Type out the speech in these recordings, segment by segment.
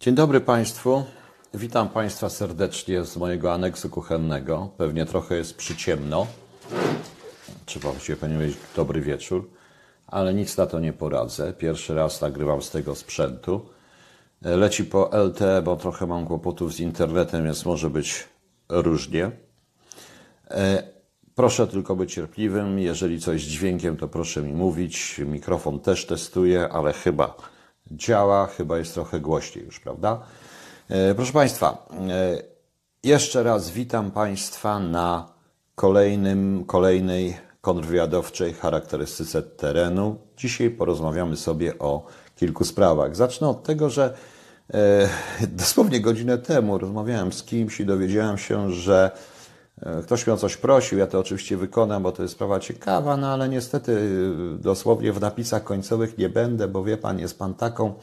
Dzień dobry Państwu. Witam Państwa serdecznie z mojego aneksu kuchennego. Pewnie trochę jest przyciemno. Trzeba właściwie powiedzieć dobry wieczór, ale nic na to nie poradzę. Pierwszy raz nagrywam z tego sprzętu. E, leci po LTE, bo trochę mam kłopotów z internetem, więc może być różnie. E, proszę tylko być cierpliwym. Jeżeli coś z dźwiękiem, to proszę mi mówić. Mikrofon też testuję, ale chyba działa, chyba jest trochę głośniej już, prawda? E, proszę Państwa, jeszcze raz witam Państwa na kolejnym, kolejnej kontrwywiadowczej charakterystyce terenu. Dzisiaj porozmawiamy sobie o kilku sprawach. Zacznę od tego, że e, dosłownie godzinę temu rozmawiałem z kimś i dowiedziałem się, że e, Ktoś mnie o coś prosił, ja to oczywiście wykonam, bo to jest sprawa ciekawa, no ale niestety e, dosłownie w napisach końcowych nie będę, bo wie pan, jest pan taką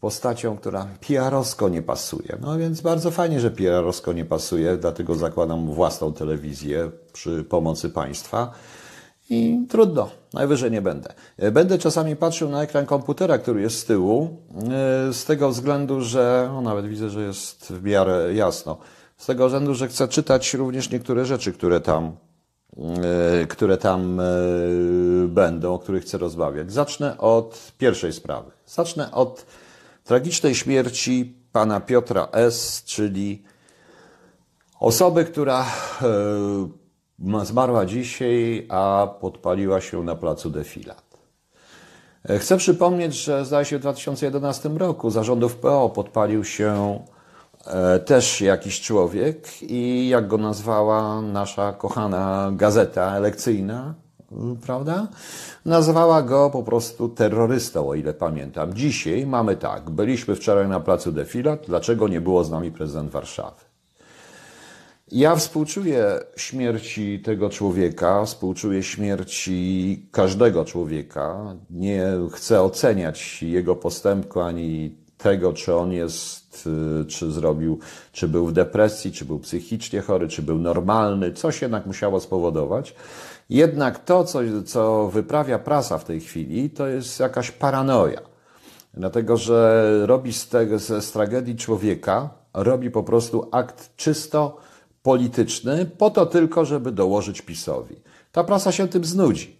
postacią, która pr nie pasuje. No więc bardzo fajnie, że pr nie pasuje, dlatego zakładam własną telewizję przy pomocy państwa i trudno, najwyżej nie będę. E, będę czasami patrzył na ekran komputera, który jest z tyłu, e, z tego względu, że no nawet widzę, że jest w miarę jasno, z tego względu, że chcę czytać również niektóre rzeczy, które tam, e, które tam będą, o których chcę rozmawiać. Zacznę od pierwszej sprawy. Zacznę od tragicznej śmierci pana Piotra S., czyli osoby, która zmarła dzisiaj, a podpaliła się na placu defilat. E, chcę przypomnieć, że zdaje się w 2011 roku za rządów PO podpalił się e, też jakiś człowiek i jak go nazwała nasza kochana gazeta elekcyjna, prawda? Nazwała go po prostu terrorystą, o ile pamiętam. Dzisiaj mamy tak, byliśmy wczoraj na placu Defilat, dlaczego nie było z nami prezydent Warszawy? Ja współczuję śmierci tego człowieka, współczuję śmierci każdego człowieka. Nie chcę oceniać jego postępu ani tego, czy on jest, y, czy zrobił, czy był w depresji, czy był psychicznie chory, czy był normalny, coś jednak musiało spowodować. Jednak to, co, co wyprawia prasa w tej chwili, to jest jakaś paranoja. Dlatego, że robi z, tego, z tragedii człowieka, robi po prostu akt czysto, polityczny po to tylko, żeby dołożyć PiSowi. Ta prasa się tym znudzi.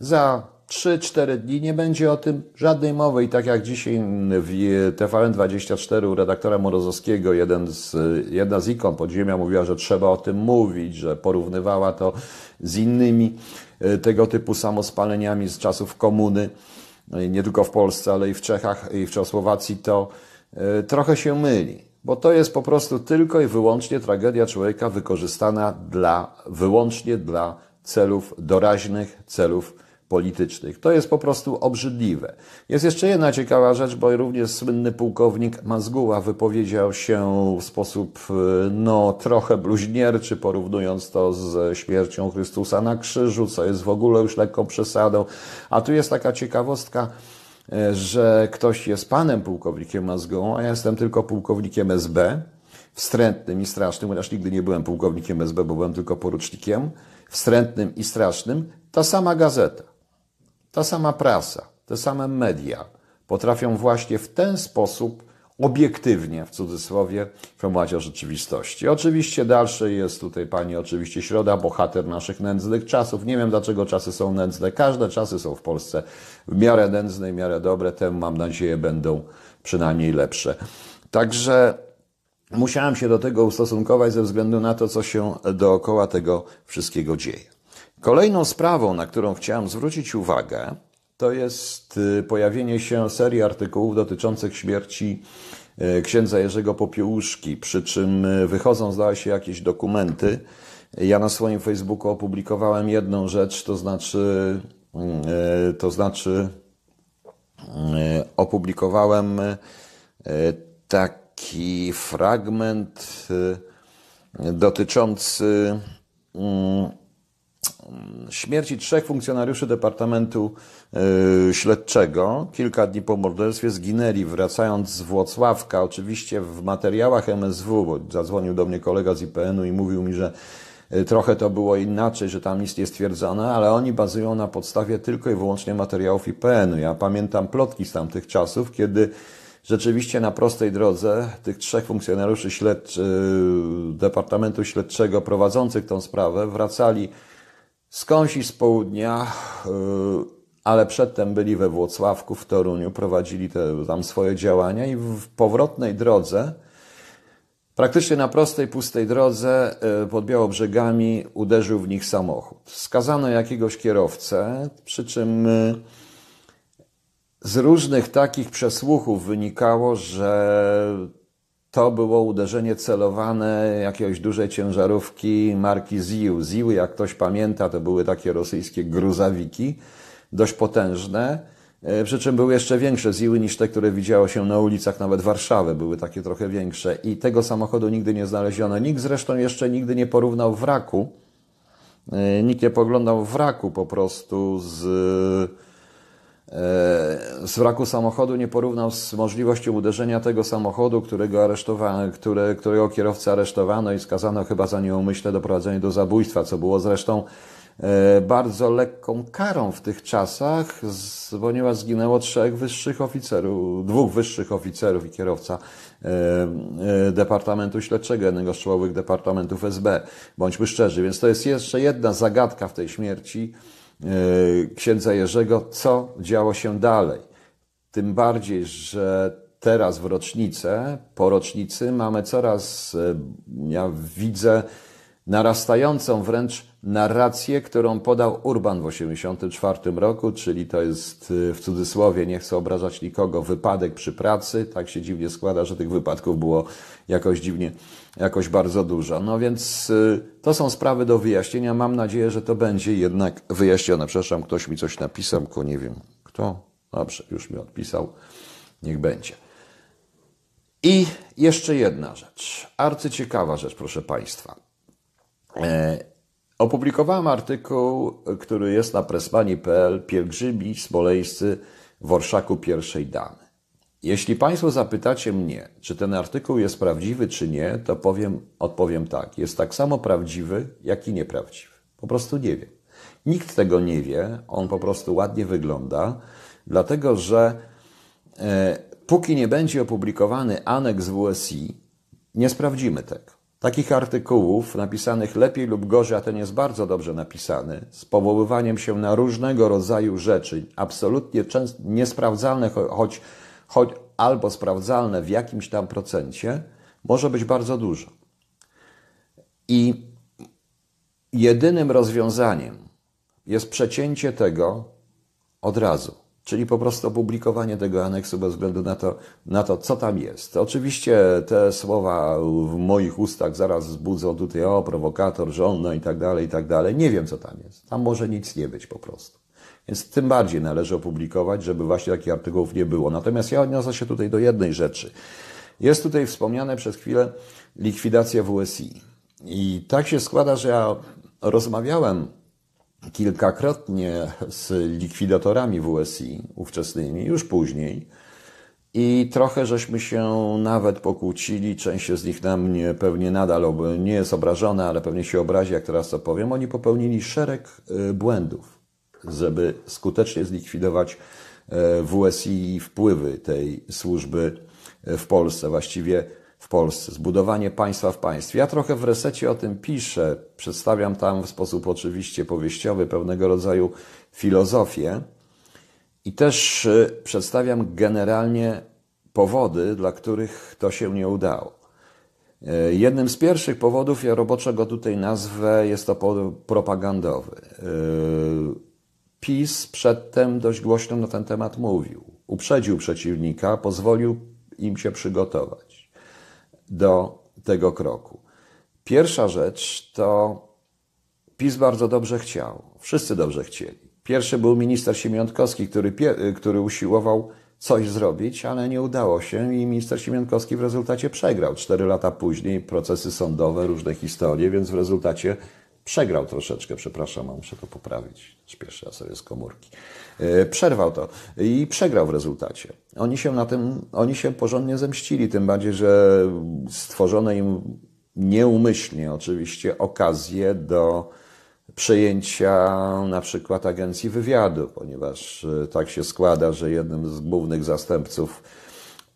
Za 3-4 dni nie będzie o tym żadnej mowy i tak jak dzisiaj w TVN24 u redaktora Morozowskiego jeden z, jedna z ikon podziemia mówiła, że trzeba o tym mówić, że porównywała to z innymi e, tego typu samospaleniami z czasów komuny, no nie tylko w Polsce, ale i w Czechach i w Czechosłowacji, to e, trochę się myli bo to jest po prostu tylko i wyłącznie tragedia człowieka wykorzystana dla, wyłącznie dla celów doraźnych, celów politycznych. To jest po prostu obrzydliwe. Jest jeszcze jedna ciekawa rzecz, bo również słynny pułkownik Mazguła wypowiedział się w sposób y, no trochę bluźnierczy, porównując to z śmiercią Chrystusa na krzyżu, co jest w ogóle już lekką przesadą. A tu jest taka ciekawostka, E, że ktoś jest panem pułkownikiem Mazgą, a ja jestem tylko pułkownikiem SB, wstrętnym i strasznym, ponieważ nigdy nie byłem pułkownikiem SB, bo byłem tylko porucznikiem, wstrętnym i strasznym, ta sama gazeta, ta sama prasa, te same media potrafią właśnie w ten sposób obiektywnie, w cudzysłowie, formacie rzeczywistości. Oczywiście dalszy jest tutaj pani oczywiście Środa, bohater naszych nędznych czasów. Nie wiem, dlaczego czasy są nędzne. Każde czasy są w Polsce w miarę nędzne i w miarę dobre. Temu, mam nadzieję, będą przynajmniej lepsze. Także musiałem się do tego ustosunkować ze względu na to, co się dookoła tego wszystkiego dzieje. Kolejną sprawą, na którą chciałem zwrócić uwagę, to jest y, pojawienie się serii artykułów dotyczących śmierci y, księdza Jerzego Popiełuszki, przy czym y, wychodzą, zdaje się, jakieś dokumenty. Ja na swoim Facebooku opublikowałem jedną rzecz, to znaczy, to znaczy opublikowałem taki fragment dotyczący śmierci trzech funkcjonariuszy Departamentu y, Śledczego. Kilka dni po morderstwie zginęli, wracając z Włocławka. Oczywiście w materiałach MSW, bo zadzwonił do mnie kolega z IPN-u i mówił mi, że y, Trochę to było inaczej, że tam nic nie stwierdzone, ale oni bazują na podstawie tylko i wyłącznie materiałów IPN-u. Ja pamiętam plotki z tamtych czasów, kiedy rzeczywiście na prostej drodze tych trzech funkcjonariuszy śledczy, y, Departamentu Śledczego prowadzących tą sprawę wracali skądś z południa, y, ale przedtem byli we Włocławku, w Toruniu, prowadzili te, tam swoje działania i w powrotnej drodze, praktycznie na prostej, pustej drodze y, pod Białobrzegami uderzył w nich samochód. Skazano jakiegoś kierowcę, przy czym y, z różnych takich przesłuchów wynikało, że to było uderzenie celowane jakiejś dużej ciężarówki marki ZIU. ZIU, jak ktoś pamięta, to były takie rosyjskie gruzawiki, dość potężne. E, przy czym były jeszcze większe Ziły niż te, które widziało się na ulicach nawet Warszawy, były takie trochę większe. I tego samochodu nigdy nie znaleziono. Nikt zresztą jeszcze nigdy nie porównał wraku. E, nikt nie poglądał wraku po prostu z E, z wraku samochodu nie porównał z możliwością uderzenia tego samochodu, którego, aresztowano, które, którego kierowcę aresztowano i skazano chyba za nieumyślne doprowadzenie do zabójstwa, co było zresztą e, bardzo lekką karą w tych czasach, ponieważ zginęło trzech wyższych oficerów, dwóch wyższych oficerów i kierowca e, Departamentu Śledczego, jednego z czołowych departamentów SB. Bądźmy szczerzy, więc to jest jeszcze jedna zagadka w tej śmierci E, księdza Jerzego, co działo się dalej. Tym bardziej, że teraz w rocznicę, po rocznicy mamy coraz, e, ja widzę, narastającą wręcz narrację, którą podał Urban w 1984 roku, czyli to jest y, w cudzysłowie, nie chcę obrażać nikogo, wypadek przy pracy. Tak się dziwnie składa, że tych wypadków było jakoś dziwnie, jakoś bardzo dużo. No więc y, to są sprawy do wyjaśnienia. Mam nadzieję, że to będzie jednak wyjaśnione. Przepraszam, ktoś mi coś napisał, tylko nie wiem kto. Dobrze, już mi odpisał. Niech będzie. I jeszcze jedna rzecz, archi-ciekawa rzecz, proszę Państwa. E, opublikowałem artykuł, który jest na pressmani.pl Pielgrzymi Smolejscy w orszaku pierwszej damy. Jeśli Państwo zapytacie mnie, czy ten artykuł jest prawdziwy, czy nie, to powiem, odpowiem tak. Jest tak samo prawdziwy, jak i nieprawdziwy. Po prostu nie wiem. Nikt tego nie wie, on po prostu ładnie wygląda, dlatego że e, póki nie będzie opublikowany aneks WSI, nie sprawdzimy tego. Takich artykułów napisanych lepiej lub gorzej, a ten jest bardzo dobrze napisany, z powoływaniem się na różnego rodzaju rzeczy, absolutnie często niesprawdzalne, choć, choć albo sprawdzalne w jakimś tam procencie, może być bardzo dużo. I jedynym rozwiązaniem jest przecięcie tego od razu. Czyli po prostu opublikowanie tego aneksu bez względu na to, na to, co tam jest. Oczywiście te słowa w moich ustach zaraz zbudzą tutaj, o, prowokator, żonna i tak dalej, i tak dalej. Nie wiem, co tam jest. Tam może nic nie być po prostu. Więc tym bardziej należy opublikować, żeby właśnie takich artykułów nie było. Natomiast ja odniosę się tutaj do jednej rzeczy. Jest tutaj wspomniane przez chwilę likwidacja WSI. I tak się składa, że ja rozmawiałem kilkakrotnie z likwidatorami WSI ówczesnymi, już później. I trochę żeśmy się nawet pokłócili. Część z nich na mnie pewnie nadal nie jest obrażona, ale pewnie się obrazi, jak teraz to powiem. Oni popełnili szereg e, błędów, żeby skutecznie zlikwidować e, WSI i wpływy tej służby e, w Polsce. Właściwie w Polsce, zbudowanie państwa w państwie. Ja trochę w resecie o tym piszę, przedstawiam tam w sposób oczywiście powieściowy pewnego rodzaju filozofię i też y, przedstawiam generalnie powody, dla których to się nie udało. Y, jednym z pierwszych powodów, ja roboczo go tutaj nazwę, jest to propagandowy. Y, PiS przedtem dość głośno na ten temat mówił. Uprzedził przeciwnika, pozwolił im się przygotować do tego kroku. Pierwsza rzecz to PiS bardzo dobrze chciał. Wszyscy dobrze chcieli. Pierwszy był minister Siemiątkowski, który, y, który usiłował coś zrobić, ale nie udało się i minister Siemiątkowski w rezultacie przegrał. Cztery lata później procesy sądowe, różne historie, więc w rezultacie przegrał troszeczkę, przepraszam, muszę to poprawić. Spieszę sobie z komórki. E, przerwał to i przegrał w rezultacie. Oni się na tym, oni się porządnie zemścili, tym bardziej, że stworzono im nieumyślnie oczywiście okazję do przejęcia na przykład agencji wywiadu, ponieważ e, tak się składa, że jednym z głównych zastępców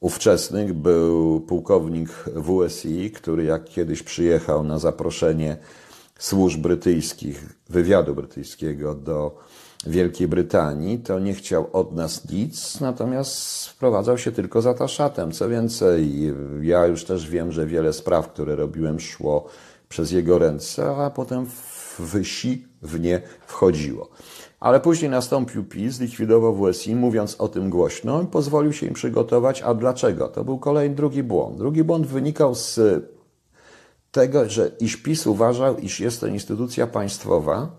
ówczesnych był pułkownik WSI, który jak kiedyś przyjechał na zaproszenie służb brytyjskich, wywiadu brytyjskiego do Wielkiej Brytanii, to nie chciał od nas nic, natomiast wprowadzał się tylko za taszatem. Co więcej, ja już też wiem, że wiele spraw, które robiłem, szło przez jego ręce, a potem wysi w nie wchodziło. Ale później nastąpił PiS, likwidował WSI, mówiąc o tym głośno i pozwolił się im przygotować. A dlaczego? To był kolejny drugi błąd. Drugi błąd wynikał z tego, że iż PiS uważał, iż jest to instytucja państwowa,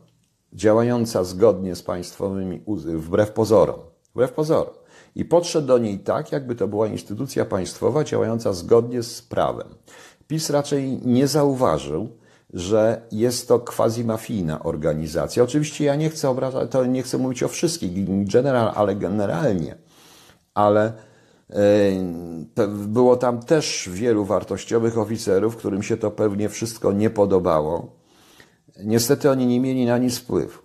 działająca zgodnie z państwowymi, wbrew pozorom. Wbrew pozorom. I podszedł do niej tak, jakby to była instytucja państwowa działająca zgodnie z prawem. PiS raczej nie zauważył, że jest to quasi-mafijna organizacja. Oczywiście ja nie chcę obrażać, to nie chcę mówić o wszystkich, general, ale generalnie, ale E, było tam też wielu wartościowych oficerów, którym się to pewnie wszystko nie podobało. Niestety oni nie mieli na nic wpływu.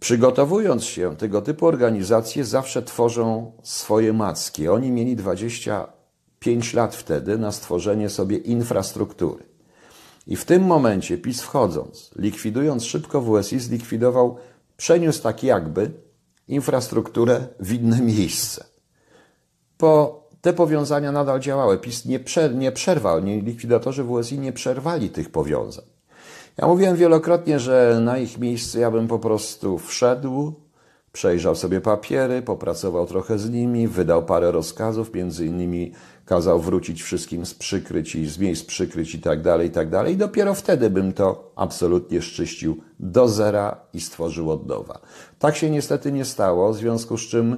Przygotowując się, tego typu organizacje zawsze tworzą swoje macki. Oni mieli 25 lat wtedy na stworzenie sobie infrastruktury. I w tym momencie PiS wchodząc, likwidując szybko WSI, zlikwidował, przeniósł tak jakby infrastrukturę w inne miejsce po te powiązania nadal działały. PiS nie, przer nie przerwał, nie, likwidatorzy WSI nie przerwali tych powiązań. Ja mówiłem wielokrotnie, że na ich miejscu ja bym po prostu wszedł, przejrzał sobie papiery, popracował trochę z nimi, wydał parę rozkazów, między innymi kazał wrócić wszystkim z przykryć i z miejsc przykryć i tak dalej, i tak dalej. I dopiero wtedy bym to absolutnie szczyścił do zera i stworzył od nowa. Tak się niestety nie stało, w związku z czym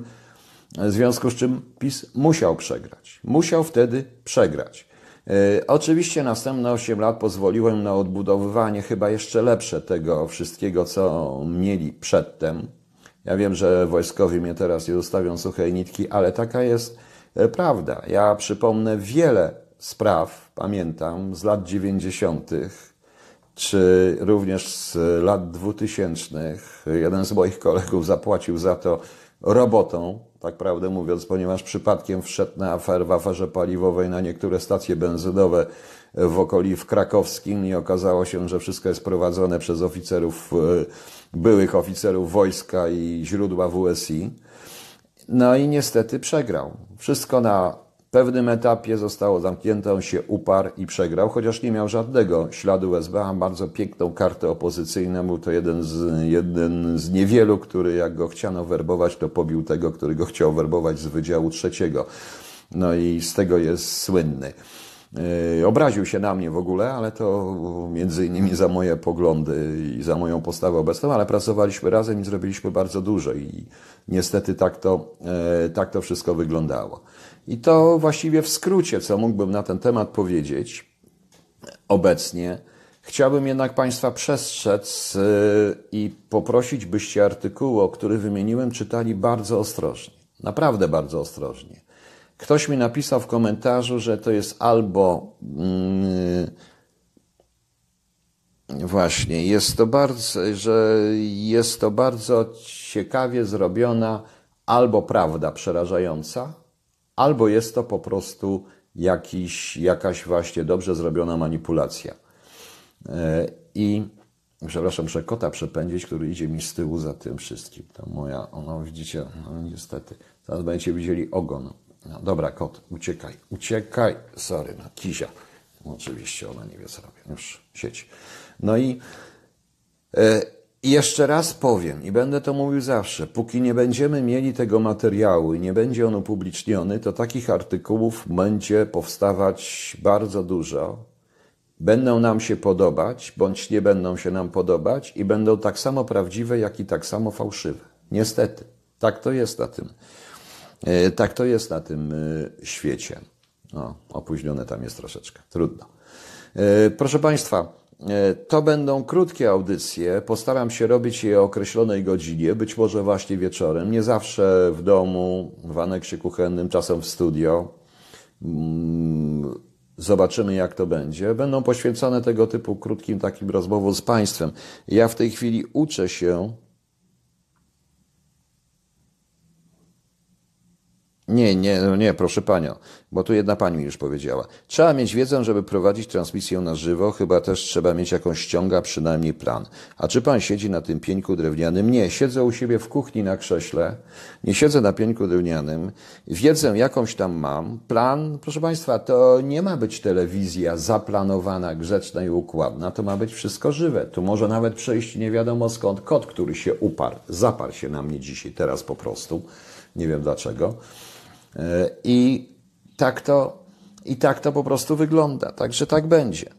w związku z czym PiS musiał przegrać. Musiał wtedy przegrać. E, oczywiście następne 8 lat pozwoliło im na odbudowywanie chyba jeszcze lepsze tego wszystkiego, co mieli przedtem. Ja wiem, że wojskowi mnie teraz nie zostawią suchej nitki, ale taka jest e, prawda. Ja przypomnę wiele spraw, pamiętam, z lat 90., czy również z lat 2000. Jeden z moich kolegów zapłacił za to robotą, tak prawdę mówiąc, ponieważ przypadkiem wszedł na afer w aferze paliwowej na niektóre stacje benzynowe w okolicy krakowskim i okazało się, że wszystko jest prowadzone przez oficerów, e, byłych oficerów wojska i źródła WSI. No i niestety przegrał. Wszystko na pewnym etapie zostało zamknięte, on się uparł i przegrał, chociaż nie miał żadnego śladu USB, a bardzo piękną kartę opozycyjną. Był to jeden z, jeden z niewielu, który jak go chciano werbować, to pobił tego, który go chciał werbować z Wydziału Trzeciego. No i z tego jest słynny. Yy, obraził się na mnie w ogóle, ale to między innymi za moje poglądy i za moją postawę obecną, ale pracowaliśmy razem i zrobiliśmy bardzo dużo i niestety tak to, yy, tak to wszystko wyglądało. I to właściwie w skrócie, co mógłbym na ten temat powiedzieć obecnie. Chciałbym jednak Państwa przestrzec yy, i poprosić, byście artykułu, który wymieniłem, czytali bardzo ostrożnie. Naprawdę bardzo ostrożnie. Ktoś mi napisał w komentarzu, że to jest albo yy, właśnie, jest to bardzo, że jest to bardzo ciekawie zrobiona albo prawda przerażająca, albo jest to po prostu jakiś, jakaś właśnie dobrze zrobiona manipulacja. Yy, I przepraszam, muszę kota przepędzić, który idzie mi z tyłu za tym wszystkim. To moja, ona widzicie, no, niestety, zaraz będziecie widzieli ogon. No, dobra, kot, uciekaj, uciekaj. Sorry, no, kizia. Oczywiście ona nie wie, co robi. Już sieć. No e, i jeszcze raz powiem, i będę to mówił zawsze, póki nie będziemy mieli tego materiału i nie będzie on upubliczniony, to takich artykułów będzie powstawać bardzo dużo. Będą nam się podobać, bądź nie będą się nam podobać, i będą tak samo prawdziwe, jak i tak samo fałszywe. Niestety, tak to jest na tym E, tak to jest na tym e, świecie. O, no, opóźnione tam jest troszeczkę. Trudno. E, proszę Państwa, to będą krótkie audycje. Postaram się robić je o określonej godzinie, być może właśnie wieczorem. Nie zawsze w domu, w aneksie kuchennym, czasem w studio. Mm, zobaczymy, jak to będzie. Będą poświęcone tego typu krótkim takim rozmowom z Państwem. Ja w tej chwili uczę się Nie, nie, no nie, proszę panią, bo tu jedna pani mi już powiedziała. Trzeba mieć wiedzę, żeby prowadzić transmisję na żywo, chyba też trzeba mieć jakąś ściąga, przynajmniej plan. A czy pan siedzi na tym pieńku drewnianym? Nie, siedzę u siebie w kuchni na krześle, nie siedzę na pieńku drewnianym, wiedzę jakąś tam mam, plan, proszę państwa, to nie ma być telewizja zaplanowana, grzeczna i układna, to ma być wszystko żywe. Tu może nawet przejść nie wiadomo skąd kot, który się uparł, zaparł się na mnie dzisiaj, teraz po prostu, nie wiem dlaczego. E, I tak to, i tak to po prostu wygląda. Także tak będzie.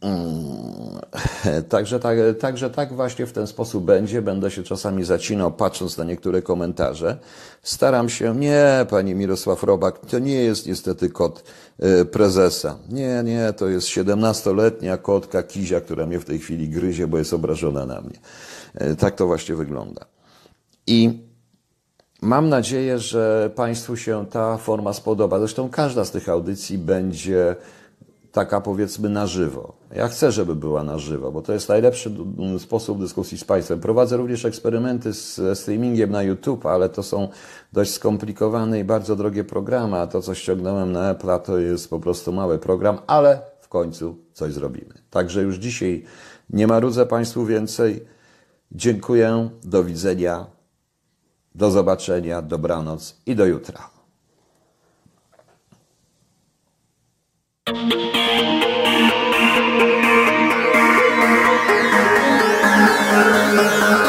Mm. Także tak, także tak właśnie w ten sposób będzie. Będę się czasami zacinał, patrząc na niektóre komentarze. Staram się, nie, panie Mirosław Robak, to nie jest niestety kot e, prezesa. Nie, nie, to jest 17-letnia kotka Kizia, która mnie w tej chwili gryzie, bo jest obrażona na mnie. E, tak to właśnie wygląda. I Mam nadzieję, że Państwu się ta forma spodoba. Zresztą każda z tych audycji będzie taka powiedzmy na żywo. Ja chcę, żeby była na żywo, bo to jest najlepszy sposób dyskusji z Państwem. Prowadzę również eksperymenty z streamingiem na YouTube, ale to są dość skomplikowane i bardzo drogie programy, a to, co ściągnąłem na Apple, to jest po prostu mały program, ale w końcu coś zrobimy. Także już dzisiaj nie marudzę Państwu więcej. Dziękuję, do widzenia. Do zobaczenia, dobranoc i do jutra. Thank you.